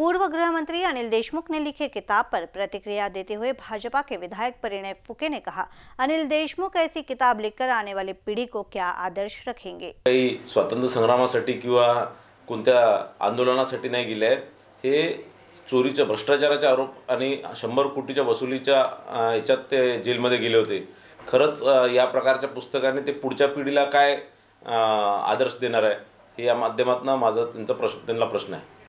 पूर्व गृह मंत्री अनिल देशमुख ने लिखे किताब पर प्रतिक्रिया देते हुए भाजपा के विधायक परिणय फुके ने कहा अनिल देशमुख ऐसी किताब लिखकर आने वाली पीढ़ी को क्या आदर्श रखेंगे काही स्वातंत्र्य संग्रामासाठी किंवा कोणत्या आंदोलनासाठी नाही गेले हे चोरीच्या भ्रष्टाचाराच्या आरोप आणि शंभर कोटीच्या वसुलीच्या याच्यात ते जेलमध्ये गेले होते खरंच या प्रकारच्या पुस्तकाने ते पुढच्या पिढीला काय आदर्श देणार आहे हे या माध्यमातून माझा त्यांचा प्रश्न त्यांना प्रश्न आहे